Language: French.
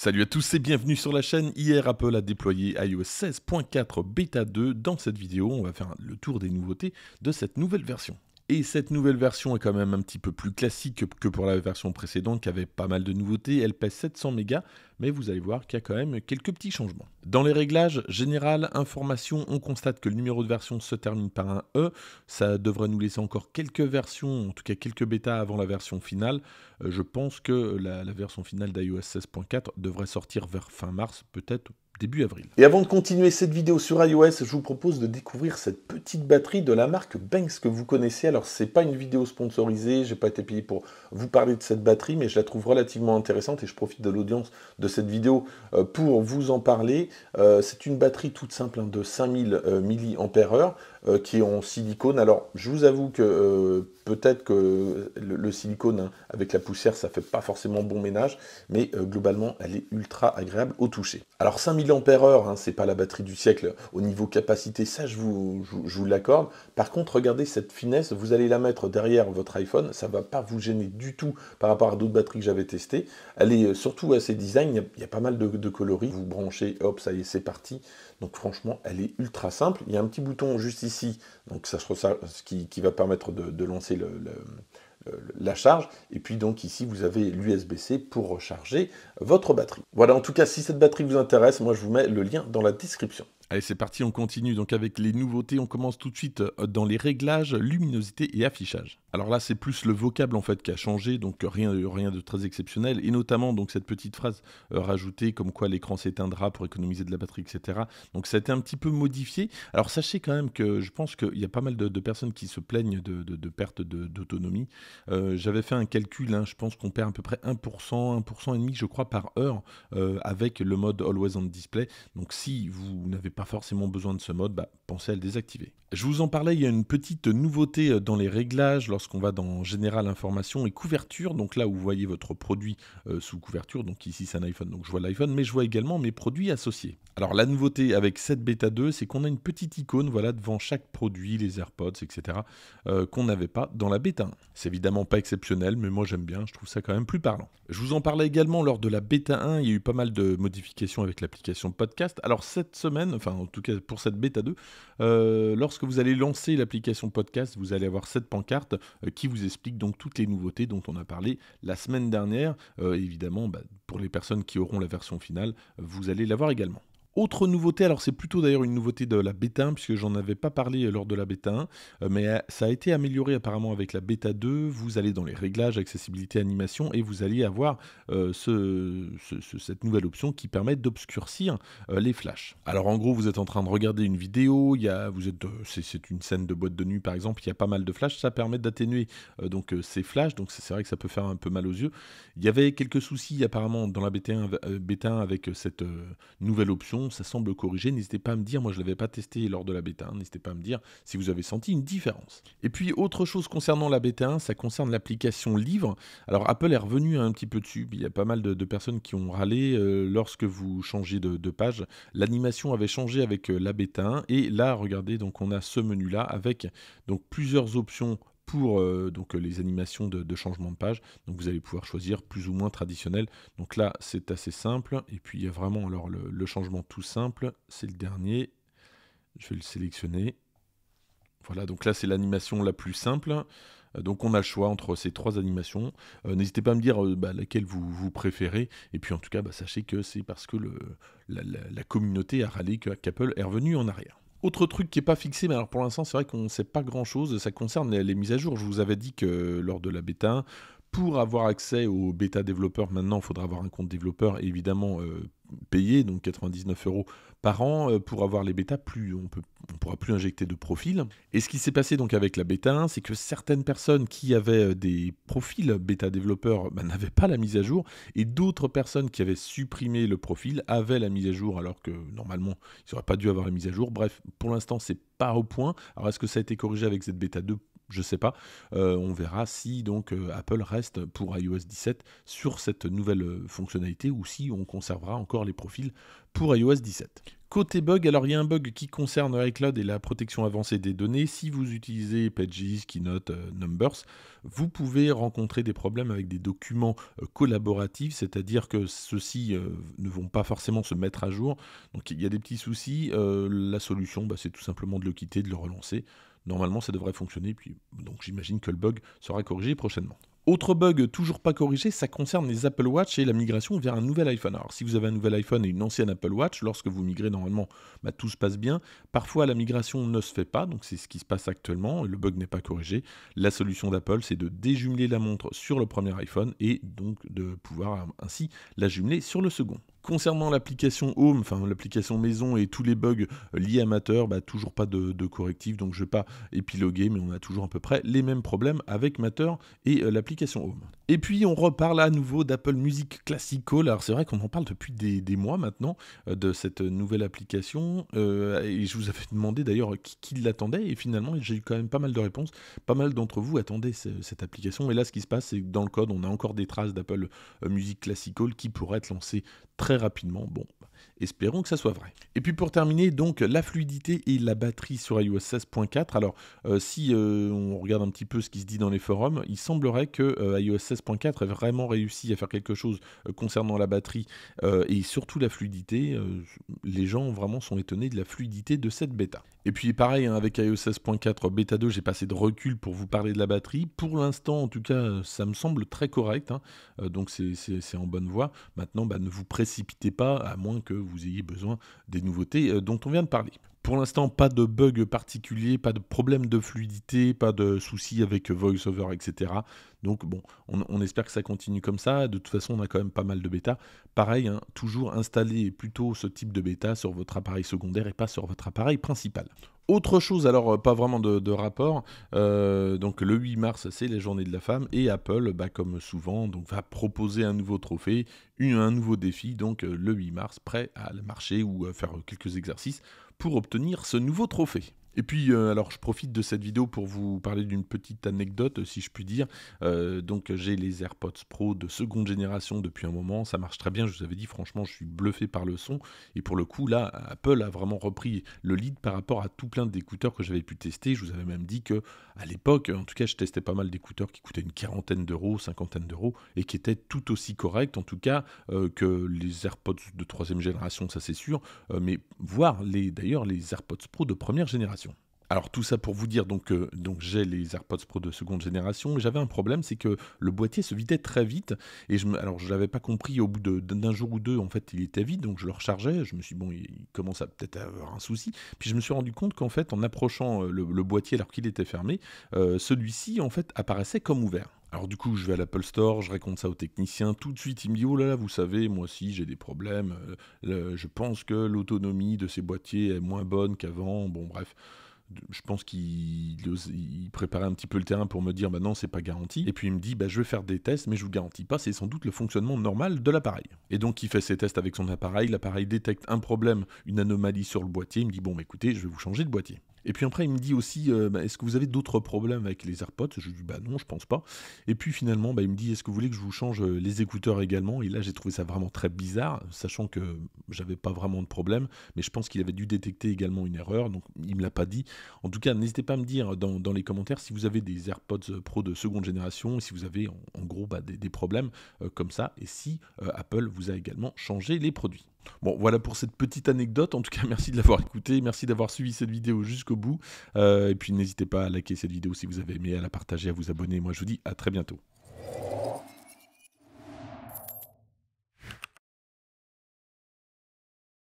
Salut à tous et bienvenue sur la chaîne. Hier, Apple a déployé iOS 16.4 Beta 2. Dans cette vidéo, on va faire le tour des nouveautés de cette nouvelle version. Et cette nouvelle version est quand même un petit peu plus classique que pour la version précédente qui avait pas mal de nouveautés. Elle pèse 700 mégas, mais vous allez voir qu'il y a quand même quelques petits changements. Dans les réglages général, information, on constate que le numéro de version se termine par un E. Ça devrait nous laisser encore quelques versions, en tout cas quelques bêtas avant la version finale. Euh, je pense que la, la version finale d'iOS 16.4 devrait sortir vers fin mars, peut-être début avril. Et avant de continuer cette vidéo sur iOS, je vous propose de découvrir cette petite batterie de la marque Banks que vous connaissez. Alors c'est pas une vidéo sponsorisée, j'ai pas été payé pour vous parler de cette batterie, mais je la trouve relativement intéressante et je profite de l'audience de cette vidéo euh, pour vous en parler. Euh, c'est une batterie toute simple hein, de 5000 mAh euh, qui est en silicone. Alors je vous avoue que peut-être que le, silicone hein, avec la poussière ça fait pas forcément bon ménage, mais globalement elle est ultra agréable au toucher. Alors 5000 de l'empereur, hein, c'est pas la batterie du siècle au niveau capacité, ça je vous, je, vous l'accorde. Par contre, regardez cette finesse, vous allez la mettre derrière votre iPhone, ça va pas vous gêner du tout par rapport à d'autres batteries que j'avais testées. Elle est euh, surtout assez design, il y, pas mal de, coloris. Vous branchez, hop, ça y est, c'est parti. Donc franchement, elle est ultra simple. Il y a un petit bouton juste ici, donc ça, ça ce qui, va permettre de, lancer le euh, la charge. Et puis donc ici, vous avez l'USB-C pour recharger votre batterie. Voilà, en tout cas, si cette batterie vous intéresse, moi je vous mets le lien dans la description. Allez, c'est parti, on continue. Donc avec les nouveautés, on commence tout de suite euh, dans les réglages, luminosité et affichage. Alors là, c'est plus le vocable en fait qui a changé, donc euh, rien, euh, rien de très exceptionnel, et notamment donc cette petite phrase rajoutée comme quoi l'écran s'éteindra pour économiser de la batterie, etc. Donc ça a été un petit peu modifié. Alors sachez quand même que je pense qu'il y a pas mal de, personnes qui se plaignent de, perte d'autonomie. J'avais fait un calcul, hein, je pense qu'on perd à peu près 1%, 1% et demi je crois par heure avec le mode Always on Display. Donc si vous n'avez pas pas forcément besoin de ce mode, bah, pensez à le désactiver. Je vous en parlais, il y a une petite nouveauté euh, dans les réglages lorsqu'on va dans Général Information et Couverture, donc là où vous voyez votre produit euh, sous couverture, donc ici c'est un iPhone, donc je vois l'iPhone, mais je vois également mes produits associés. Alors la nouveauté avec cette bêta 2, c'est qu'on a une petite icône voilà, devant chaque produit, les AirPods, etc., euh, qu'on n'avait pas dans la bêta 1. C'est évidemment pas exceptionnel, mais moi j'aime bien, je trouve ça quand même plus parlant. Je vous en parlais également lors de la bêta 1, il y a eu pas mal de modifications avec l'application podcast. Alors cette semaine, enfin en tout cas pour cette bêta 2, euh, lorsque vous allez lancer l'application podcast, vous allez avoir cette pancarte euh, qui vous explique donc toutes les nouveautés dont on a parlé la semaine dernière. Euh, évidemment, bah, pour les personnes qui auront la version finale, vous allez l'avoir également. Autre nouveauté, alors c'est plutôt d'ailleurs une nouveauté de la bêta 1, hein, puisque j'en avais pas parlé lors de la bêta 1, euh, mais euh, ça a été amélioré apparemment avec la bêta 2. Vous allez dans les réglages, accessibilité, animation, et vous allez avoir euh, cette nouvelle option qui permet d'obscurcir les flashs. Alors en gros, vous êtes en train de regarder une vidéo, y a, vous êtes, c'est, une scène de boîte de nuit par exemple, il y a pas mal de flashs, ça permet d'atténuer donc ces flashs, donc c'est, vrai que ça peut faire un peu mal aux yeux. Il y avait quelques soucis apparemment dans la bêta 1, bêta 1 avec cette nouvelle option ça semble corrigé, n'hésitez pas à me dire, moi je l'avais pas testé lors de la bêta 1, n'hésitez pas à me dire si vous avez senti une différence. Et puis autre chose concernant la bêta 1, ça concerne l'application livre. Alors Apple est revenu un petit peu dessus, il y a pas mal de, personnes qui ont râlé euh, lorsque vous changez de, page. L'animation avait changé avec euh, la bêta 1 et là regardez donc on a ce menu là avec donc plusieurs options pour euh, donc les animations de, changement de page. Donc vous allez pouvoir choisir plus ou moins traditionnel. Donc là, c'est assez simple. Et puis il y a vraiment alors le, changement tout simple, c'est le dernier. Je vais le sélectionner. Voilà, donc là c'est l'animation la plus simple. Euh, donc on a le choix entre ces trois animations. Euh, n'hésitez pas à me dire bah, laquelle vous, préférez. Et puis en tout cas, bah, sachez que c'est parce que la, communauté a râlé qu'Apple est revenu en arrière. Autre truc qui n'est pas fixé, mais alors pour l'instant, c'est vrai qu'on ne sait pas grand-chose. Ça concerne les, mises à jour. Je vous avais dit que lors de la bêta, pour avoir accès aux bêta développeurs, maintenant, il faudra avoir un compte développeur. évidemment, euh, payer donc 99 euros par an euh, pour avoir les bêtas, plus on ne pourra plus injecter de profils. Et ce qui s'est passé donc avec la bêta 1, c'est que certaines personnes qui avaient euh, des profils bêta développeurs bah, n'avaient pas la mise à jour, et d'autres personnes qui avaient supprimé le profil avaient la mise à jour, alors que normalement ils n'auraient pas dû avoir la mise à jour. Bref, pour l'instant c'est pas au point. Alors est-ce que ça a été corrigé avec cette bêta 2 je ne sais pas. Euh, on verra si donc euh, Apple reste pour iOS 17 sur cette nouvelle euh, fonctionnalité ou si on conservera encore les profils pour iOS 17. Côté bug, alors il y a un bug qui concerne iCloud et la protection avancée des données. Si vous utilisez Pages, Keynote, euh, Numbers, vous pouvez rencontrer des problèmes avec des documents euh, collaboratifs, c'est-à-dire que ceux-ci euh, ne vont pas forcément se mettre à jour. Donc il y a des petits soucis. la solution, bah, c'est tout simplement de le quitter, de le relancer. Normalement, ça devrait fonctionner. Puis, donc j'imagine que le bug sera corrigé prochainement. Autre bug toujours pas corrigé, ça concerne les Apple Watch et la migration vers un nouvel iPhone. Alors si vous avez un nouvel iPhone et une ancienne Apple Watch, lorsque vous migrez normalement, bah, tout se passe bien. Parfois la migration ne se fait pas, donc c'est ce qui se passe actuellement, le bug n'est pas corrigé. La solution d'Apple, c'est de déjumeler la montre sur le premier iPhone et donc de pouvoir ainsi la jumeler sur le second. Concernant l'application Home, enfin l'application maison et tous les bugs euh, liés à bah, toujours pas de, correctif, donc je ne vais pas épiloguer, mais on a toujours à peu près les mêmes problèmes avec Matter et euh, l'application Home. Et puis on reparle à nouveau d'Apple Music Classical. Alors c'est vrai qu'on en parle depuis des, mois maintenant euh, de cette nouvelle application. et je vous avais demandé d'ailleurs qui, l'attendait. Et finalement j'ai eu quand même pas mal de réponses. Pas mal d'entre vous attendaient cette application. Et là ce qui se passe c'est que dans le code on a encore des traces d'Apple Music Classical qui pourraient être lancées très rapidement. Bon, Espérons que ça soit vrai. Et puis pour terminer, donc la fluidité et la batterie sur iOS 16.4. Alors euh, si euh, on regarde un petit peu ce qui se dit dans les forums, il semblerait que euh, iOS 16.4 ait vraiment réussi à faire quelque chose concernant la batterie et surtout la fluidité. les gens vraiment sont étonnés de la fluidité de cette bêta. Et puis pareil, hein, avec iOS 16.4 bêta 2, j'ai passé de recul pour vous parler de la batterie. Pour l'instant, en tout cas, ça me semble très correct. Hein. donc c'est en bonne voie. Maintenant, bah, ne vous précipitez pas, à moins que que vous ayez besoin des nouveautés euh, dont on vient de parler pour l'instant, pas de bug particulier, pas de problème de fluidité, pas de soucis avec VoiceOver, etc. Donc bon, on, espère que ça continue comme ça. De toute façon, on a quand même pas mal de bêta. Pareil, hein, toujours installer plutôt ce type de bêta sur votre appareil secondaire et pas sur votre appareil principal. Autre chose, alors euh, pas vraiment de, rapport, euh, donc le 8 mars c'est la journée de la femme et Apple, bah, comme souvent, va proposer un nouveau trophée, un nouveau défi, donc euh, le 8 mars, prêt à marcher ou à faire quelques exercices pour obtenir ce nouveau trophée. Et puis, euh, alors, je profite de cette vidéo pour vous parler d'une petite anecdote, si je puis dire. Euh, donc, j'ai les AirPods Pro de seconde génération depuis un moment. Ça marche très bien. Je vous avais dit, franchement, je suis bluffé par le son. Et pour le coup, là, Apple a vraiment repris le lead par rapport à tout plein d'écouteurs que j'avais pu tester. Je vous avais même dit que, à l'époque, en tout cas, je testais pas mal d'écouteurs qui coûtaient une quarantaine d'euros, cinquantaine d'euros, et qui étaient tout aussi corrects, en tout cas, euh, que les AirPods de troisième génération, ça c'est sûr. mais voir les, d'ailleurs les AirPods Pro de première génération alors tout ça pour vous dire donc donc j'ai les AirPods Pro de seconde génération, mais j'avais un problème, c'est que le boîtier se vidait très vite et je me, alors je l'avais pas compris au bout d'un jour ou deux en fait il était vide donc je le rechargeais, je me suis bon il, commence à peut-être avoir un souci, puis je me suis rendu compte qu'en fait en approchant euh, le, boîtier alors qu'il était fermé, euh, celui-ci en fait apparaissait comme ouvert. Alors du coup, je vais à l'Apple Store, je raconte ça au technicien, tout de suite il me dit, oh là là, vous savez, moi aussi j'ai des problèmes, euh, je pense que l'autonomie de ces boîtiers est moins bonne qu'avant, bon bref je pense qu'il préparait un petit peu le terrain pour me dire bah non c'est pas garanti et puis il me dit bah je vais faire des tests mais je vous garantis pas c'est sans doute le fonctionnement normal de l'appareil et donc il fait ses tests avec son appareil l'appareil détecte un problème une anomalie sur le boîtier il me dit bon bah, écoutez je vais vous changer de boîtier et puis après, il me dit aussi, euh, bah, est-ce que vous avez d'autres problèmes avec les AirPods Je lui dis, bah non, je pense pas. Et puis finalement, bah, il me dit, est-ce que vous voulez que je vous change euh, les écouteurs également Et là, j'ai trouvé ça vraiment très bizarre, sachant que j'avais pas vraiment de problème, mais je pense qu'il avait dû détecter également une erreur, donc il me l'a pas dit. En tout cas, n'hésitez pas à me dire dans, les commentaires si vous avez des AirPods euh, Pro de seconde génération, si vous avez en, gros bah, des, problèmes comme ça, et si Apple vous a également changé les produits. Bon, voilà pour cette petite anecdote. En tout cas, merci de l'avoir écouté. Merci d'avoir suivi cette vidéo jusqu'au bout. Euh, et puis, n'hésitez pas à liker cette vidéo si vous avez aimé, à la partager, à vous abonner. Moi, je vous dis à très bientôt.